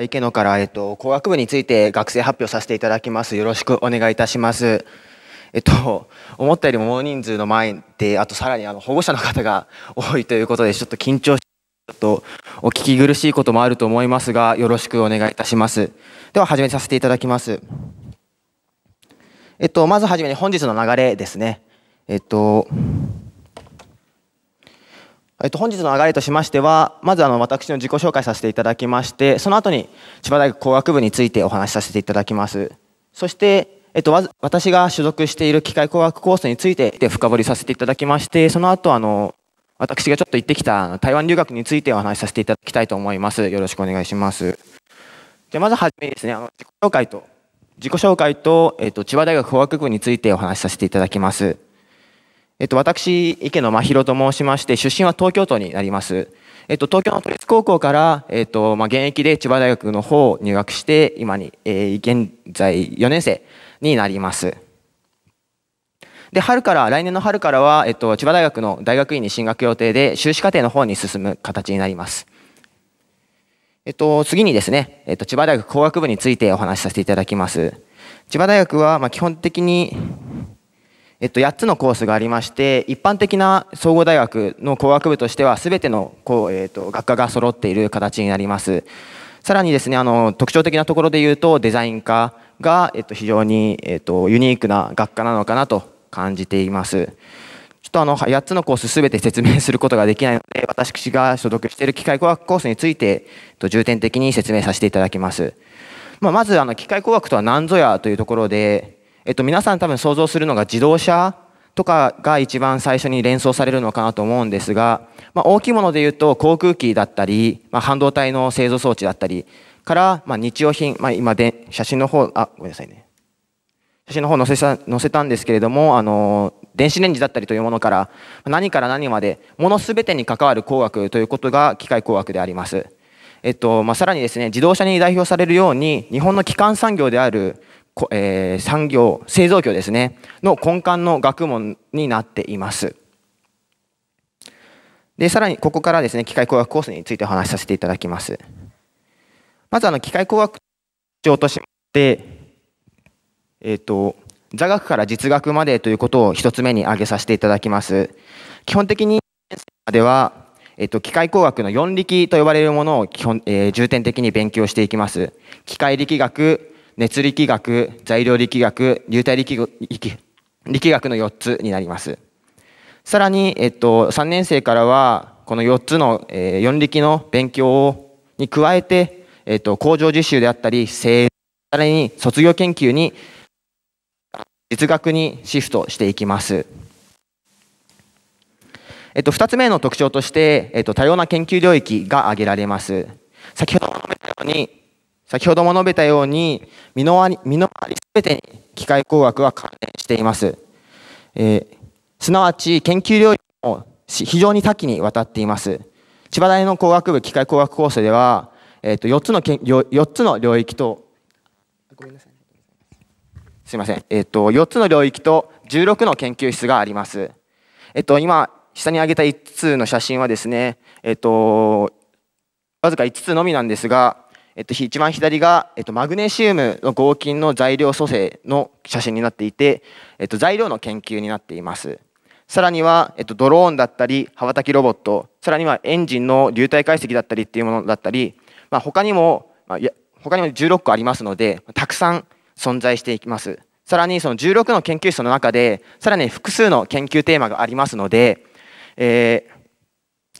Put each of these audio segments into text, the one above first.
池野から、えっと、工学部について学生発表させていただきます。よろしくお願いいたします。えっと、思ったよりも大人数の前で、あとさらにあの保護者の方が多いということで、ちょっと緊張して、ちょっとお聞き苦しいこともあると思いますが、よろしくお願いいたします。では、始めさせていただきます。えっと、まずはじめに本日の流れですね。えっと、えっと、本日の流れとしましては、まずあの私の自己紹介させていただきまして、その後に千葉大学工学部についてお話しさせていただきます。そして、えっと、私が所属している機械工学コースについて深掘りさせていただきまして、その後あの、私がちょっと行ってきた台湾留学についてお話しさせていただきたいと思います。よろしくお願いします。じゃまずはじめですね、あの自己紹介と、自己紹介と、えっと、千葉大学工学部についてお話しさせていただきます。えっと、私、池野真宏と申しまして、出身は東京都になります。えっと、東京の都立高校から、えっと、まあ、現役で千葉大学の方を入学して、今に、えー、現在4年生になります。で、春から、来年の春からは、えっと、千葉大学の大学院に進学予定で、修士課程の方に進む形になります。えっと、次にですね、えっと、千葉大学工学部についてお話しさせていただきます。千葉大学は、まあ、基本的に、えっと、8つのコースがありまして一般的な総合大学の工学部としては全てのこう、えっと学科が揃っている形になりますさらにですねあの特徴的なところで言うとデザイン科が、えっと、非常に、えっと、ユニークな学科なのかなと感じていますちょっとあの8つのコース全て説明することができないので私が所属している機械工学コースについて、えっと、重点的に説明させていただきます、まあ、まずあの機械工学とは何ぞやというところでえっと、皆さん多分想像するのが自動車とかが一番最初に連想されるのかなと思うんですが、まあ、大きいもので言うと航空機だったり、まあ、半導体の製造装置だったりから、まあ、日用品、まあ、今で写真の方あごめんなさいね写真の方載せた載せたんですけれどもあの電子レンジだったりというものから何から何までもの全てに関わる工学ということが機械工学であります。えっとまあ、さらにですね自動車に代表されるように日本の基幹産業であるえー、産業製造業ですねの根幹の学問になっていますでさらにここからですね機械工学コースについてお話しさせていただきますまずあの機械工学上としましてえっ、ー、と座学から実学までということを1つ目に挙げさせていただきます基本的にではえっと、機械工学の4力と呼ばれるものを基本、えー、重点的に勉強していきます。機械力学、熱力学、材料力学、流体力力学の4つになります。さらに、えっと、3年生からは、この4つの、えー、4力の勉強に加えて、えっと、工場実習であったり、さらに卒業研究に、実学にシフトしていきます。えっと、2つ目の特徴として、えっと、多様な研究領域が挙げられます。先ほど述べたように、先ほども述べたように、身の回り、身の回りすべてに機械工学は関連しています。えー、すなわち研究領域も非常に多岐にわたっています。千葉大の工学部機械工学コースでは、えー、と 4, つの4つの領域と、ごめんなさい。すいません。えっ、ー、と、4つの領域と16の研究室があります。えっ、ー、と、今、下に挙げた5つの写真はですね、えっ、ー、と、わずか5つのみなんですが、えっと、一番左が、えっと、マグネシウムの合金の材料組成の写真になっていて、えっと、材料の研究になっています。さらには、えっと、ドローンだったり、羽ばたきロボット、さらにはエンジンの流体解析だったりっていうものだったり、まあ、他にも、まあ、他にも16個ありますので、たくさん存在していきます。さらにその16の研究室の中で、さらに複数の研究テーマがありますので、え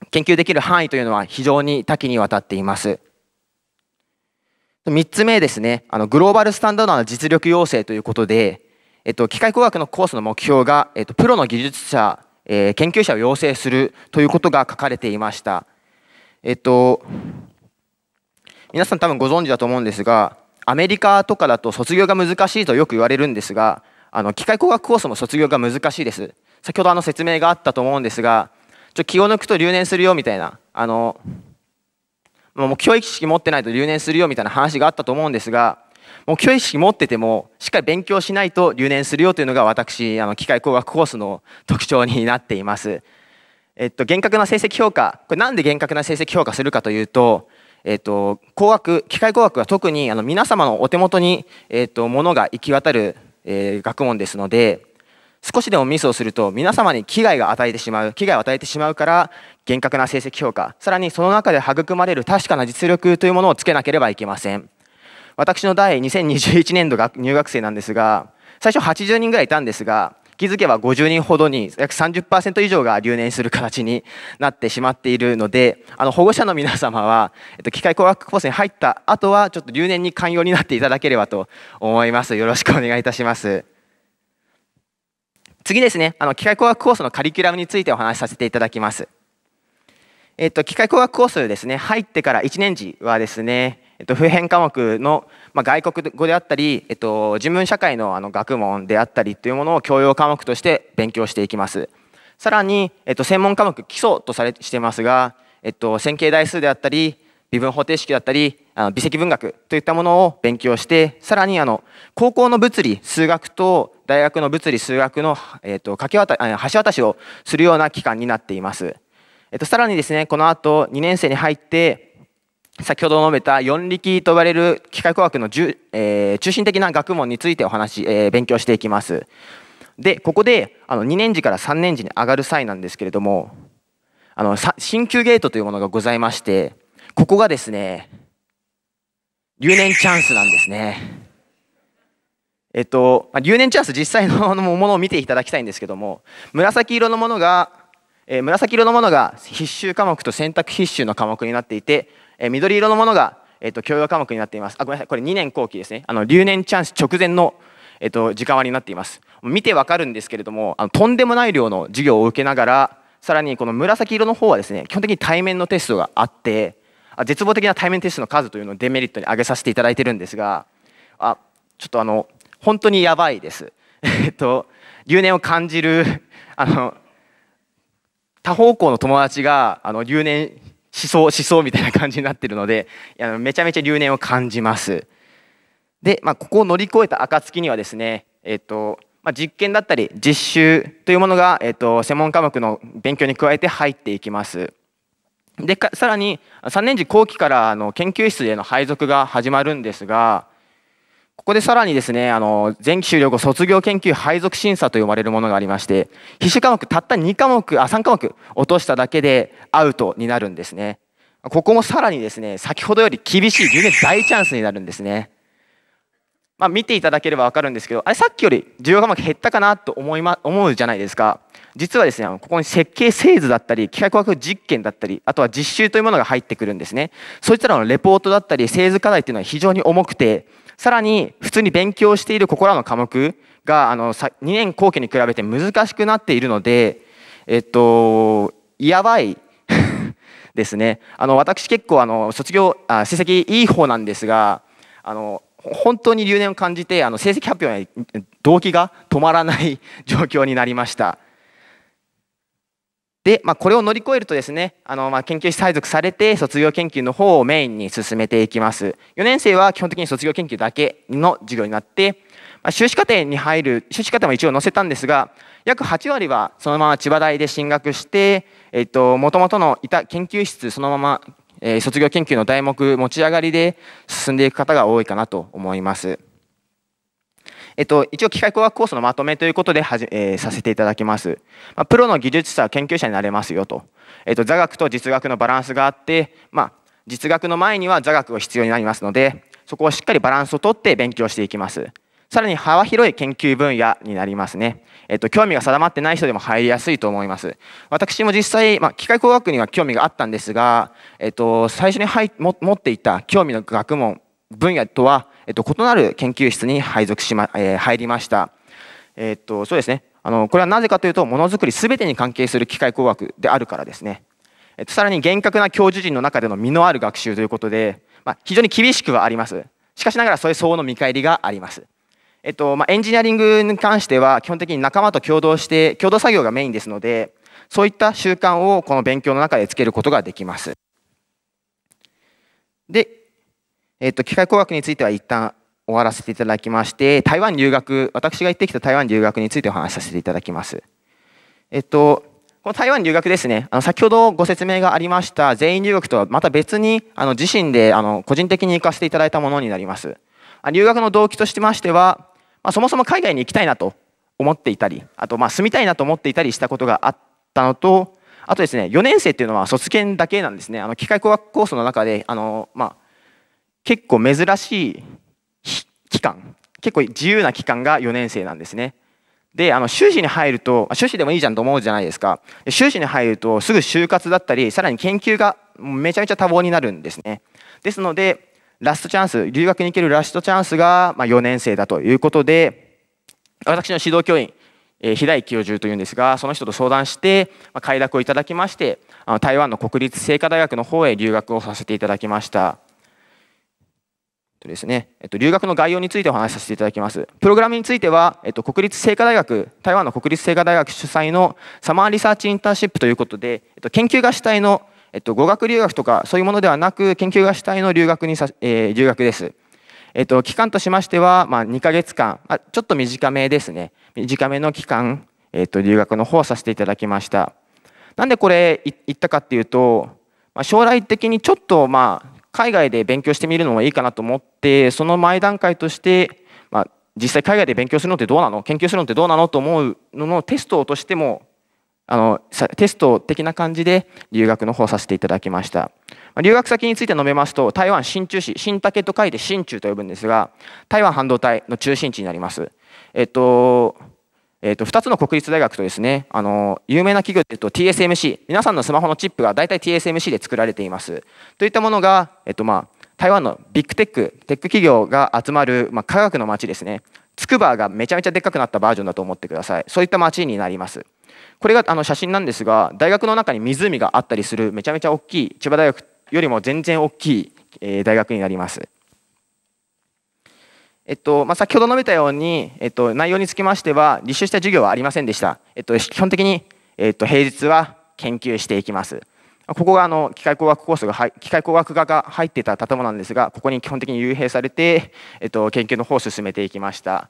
ー、研究できる範囲というのは非常に多岐にわたっています。3つ目ですねあのグローバルスタンダードな実力要請ということで、えっと、機械工学のコースの目標が、えっと、プロの技術者、えー、研究者を要請するということが書かれていました、えっと、皆さん多分ご存知だと思うんですがアメリカとかだと卒業が難しいとよく言われるんですがあの機械工学コースも卒業が難しいです先ほどあの説明があったと思うんですがちょ気を抜くと留年するよみたいなあの教育意識持ってないと留年するよみたいな話があったと思うんですがも教育意識持っててもしっかり勉強しないと留年するよというのが私あの機械工学コースの特徴になっています。えっと、厳格な成績評価これなんで厳格な成績評価するかというと、えっと、工学機械工学は特にあの皆様のお手元に、えっと、ものが行き渡る、えー、学問ですので少しでもミスをすると皆様に危害が与えてしまう危害を与えてしまうから厳格な成績評価さらにその中で育まれる確かな実力というものをつけなければいけません私の第2021年度が入学生なんですが最初80人ぐらいいたんですが気づけば50人ほどに約30%以上が留年する形になってしまっているのであの保護者の皆様は、えっと、機械工学コースに入った後はちょっと留年に寛容になっていただければと思いますよろしくお願いいたします次ですね、あの機械工学コースのカリキュラムについてお話しさせていただきます。えっと、機械工学コースですね、入ってから1年時はですね、えっと、普遍科目の、まあ、外国語であったり、えっと、人文社会のあの学問であったりというものを教養科目として勉強していきます。さらに、えっと、専門科目基礎とされしていますが、えっと、線形代数であったり、微分方程式だったり、あの微積分学といったものを勉強してさらにあの高校の物理数学と大学の物理数学の、えーと、掛け渡橋渡しをするような期間になっています、えーと、さらにですねこの後2年生に入って先ほど述べた4力と呼ばれる機械工学のえー、中心的な学問についてお話、えー、勉強していきますでここであの2年次から3年次に上がる際なんですけれどもあの進級ゲートというものがございましてここがですね留年チャンスなんですね。えっと、まあ、留年チャンス実際のものを見ていただきたいんですけども紫色のものが、えー、紫色のものが必修科目と選択必修の科目になっていて、えー、緑色のものが、えっと、教養科目になっていますあごめんなさいこれ2年後期ですねあの留年チャンス直前の、えっと時間割になっています見てわかるんですけれどもあのとんでもない量の授業を受けながらさらにこの紫色の方はですね基本的に対面のテストがあって絶望的な対面テストの数というのをデメリットに挙げさせていただいてるんですがあちょっとあの本当にやばいです。えっと留年を感じるあの多方向の友達があの留年しそうしそうみたいな感じになってるのであのめちゃめちゃ留年を感じます。で、まあ、ここを乗り越えた暁にはですね、えっとまあ、実験だったり実習というものが、えっと、専門科目の勉強に加えて入っていきます。でさらに3年次後期からあの研究室への配属が始まるんですがここでさらにですねあの前期終了後卒業研究配属審査と呼ばれるものがありまして必修科目たった2科目あ3科目落としただけでアウトになるんですねここもさらにですね先ほどより厳しい受験大チャンスになるんですねまあ、見ていただければ分かるんですけどあれさっきより需要が減ったかなと思い、ま、思うじゃないですか実はですねここに設計製図だったり企画学実験だったりあとは実習というものが入ってくるんですねそいつらののレポートだったり製図課題っていうのは非常に重くてさらに普通に勉強しているここらの科目があの2年後期に比べて難しくなっているのでえっとやばい ですねあの私結構あの卒業あ成績いい方なんですがあの本当に留年を感じてあの成績発表に動機が止まらない 状況になりました。で、まあ、これを乗り越えるとですね、あのまあ研究室配属されて卒業研究の方をメインに進めていきます。4年生は基本的に卒業研究だけの授業になって、まあ、修士課程に入る、修士課程も一応載せたんですが、約8割はそのまま千葉大で進学して、えっと、もともとのいた研究室そのままえ卒業研究の題目持ち上がりで進んでいく方が多いかなと思います。えっと、一応機械工学コースのまとめということではじ、えー、させていただきます、まあ、プロの技術者は研究者になれますよと、えっと、座学と実学のバランスがあって、まあ、実学の前には座学が必要になりますのでそこをしっかりバランスをとって勉強していきますさらに幅広い研究分野になりますね。えっと、興味が定まってない人でも入りやすいと思います。私も実際、まあ、機械工学には興味があったんですが、えっと、最初に入持っていた興味の学問、分野とは、えっと、異なる研究室に配属しま、えー、入りました。えっと、そうですね。あの、これはなぜかというと、ものづくりすべてに関係する機械工学であるからですね。えっと、さらに厳格な教授陣の中での身のある学習ということで、まあ、非常に厳しくはあります。しかしながら、そういう相応の見返りがあります。えっとまあ、エンジニアリングに関しては基本的に仲間と共同して共同作業がメインですのでそういった習慣をこの勉強の中でつけることができます。で、えっと、機械工学については一旦終わらせていただきまして台湾留学私が行ってきた台湾留学についてお話しさせていただきます。えっとこの台湾留学ですね、あの先ほどご説明がありました全員留学とはまた別にあの自身であの個人的に行かせていただいたものになります。留学の動機としてましては、まあ、そもそも海外に行きたいなと思っていたりあとまあ住みたいなと思っていたりしたことがあったのとあとですね4年生っていうのは卒検だけなんですねあの機械工学コースの中であの、まあ、結構珍しい期間結構自由な期間が4年生なんですね。であの修士に入ると修士でもいいじゃんと思うじゃないですか修士に入るとすぐ就活だったりさらに研究がめちゃめちゃ多忙になるんですねですのでラストチャンス留学に行けるラストチャンスが、ま4年生だということで私の指導教員え平井教授というんですがその人と相談して、ま快諾をいただきましてあの台湾の国立清華大学の方へ留学をさせていただきましたとですね、えっと、留学の概要についてお話しさせていただきますプログラムについては、えっと、国立清華大学台湾の国立清華大学主催のサマーリサーチインターンシップということで、えっと、研究が主体のえっと、語学留学とかそういうものではなく研究が主体の留学にさ、えー、留学です。えっと、期間としましては、まあ、2ヶ月間、まあ、ちょっと短めですね短めの期間、えっと、留学の方をさせていただきましたなんでこれ言ったかっていうと、まあ、将来的にちょっとまあ海外で勉強してみるのもいいかなと思ってその前段階として、まあ、実際海外で勉強するのってどうなの研究するのってどうなのと思うののテストとしてもあのテスト的な感じで留学の方させていただきました、ま留学先について述べますと台湾新中市新竹と書いて新中と呼ぶんですが台湾半導体の中心地になりますえっとえっと2つの国立大学とですねあの有名な企業でいうと TSMC 皆さんのスマホのチップが大体 TSMC で作られていますといったものが、えっとまあ、台湾のビッグテックテック企業が集まる、まあ、科学の街ですねつくばがめちゃめちゃでっかくなったバージョンだと思ってくださいそういった街になりますこれがあの写真なんですが大学の中に湖があったりするめちゃめちゃ大きい千葉大学よりも全然大きい、え大学になります。えっとまあ、先ほど述べたように、えっと、内容につきましては履修した授業はありませんでした、えっと、基本的に、えっと、平日は研究していきますここがあの機械工学コースが機械工学科が入っていた建物なんですがここに基本的に幽閉されて、えっと、研究の方を進めていきました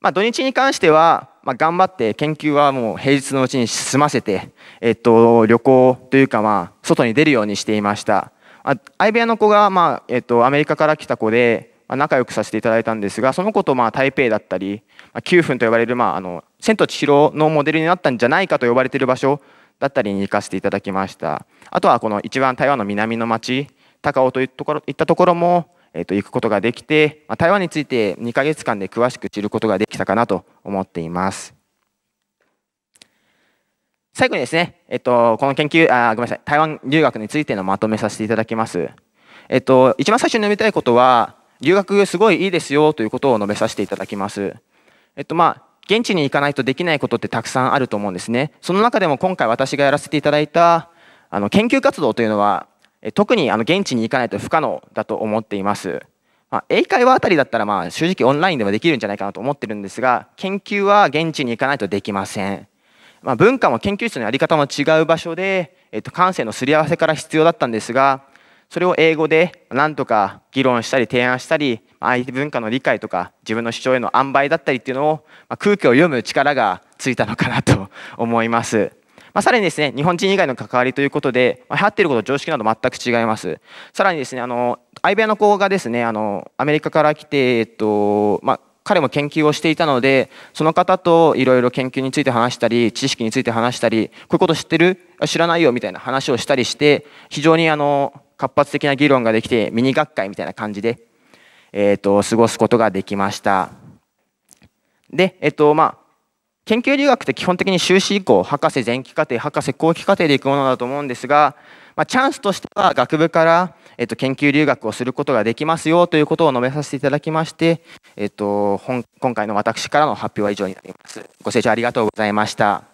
まあ、土日に関しては、まあ、頑張って研究はもう平日のうちに済ませて、えっと、旅行というか、まあ、外に出るようにしていました。あ相部屋の子が、まあえっと、アメリカから来た子で、まあ、仲良くさせていただいたんですがその子と、まあ、台北だったり、まあ、9分と呼ばれる、まあ、あの千と千尋のモデルになったんじゃないかと呼ばれている場所だったりに行かせていただきましたあとはこの一番台湾の南の町高尾といったところもえー、と行くことができて、まあ、台湾について2ヶ月間で詳しく知ることができたかなと思っています。最後にですね、えっと、この研究、あ、ごめんなさい、台湾留学についてのまとめさせていただきます。えっと、一番最初に述べたいことは、留学すごいいいですよということを述べさせていただきます。えっと、まあ、現地に行かないとできないことってたくさんあると思うんですね。その中でも今回私がやらせていただいた、あの、研究活動というのは、特にあの現地に行かないと不可能だと思っています。まあ、英会話あたりだったらまあ正直オンラインでもできるんじゃないかなと思ってるんですが研究は現地に行かないとできません、まあ、文化も研究室のやり方も違う場所で、えっと、感性のすり合わせから必要だったんですがそれを英語でなんとか議論したり提案したり相手文化の理解とか自分の主張への塩梅だったりっていうのを、まあ、空気を読む力がついたのかなと思います。まあ、さらにですね、日本人以外の関わりということで、まあ、流行っていること、常識など全く違います。さらにですね、あの、相部屋の子がですね、あの、アメリカから来て、えっと、まあ、彼も研究をしていたので、その方といろいろ研究について話したり、知識について話したり、こういうこと知ってる知らないよみたいな話をしたりして、非常にあの、活発的な議論ができて、ミニ学会みたいな感じで、えっ、ー、と、過ごすことができました。で、えっ、ー、と、まあ、研究留学って基本的に修士以降博士前期課程博士後期課程で行くものだと思うんですが、まあ、チャンスとしては学部から、えっと、研究留学をすることができますよということを述べさせていただきまして、えっと、本今回の私からの発表は以上になります。ご清聴ありがとうございました。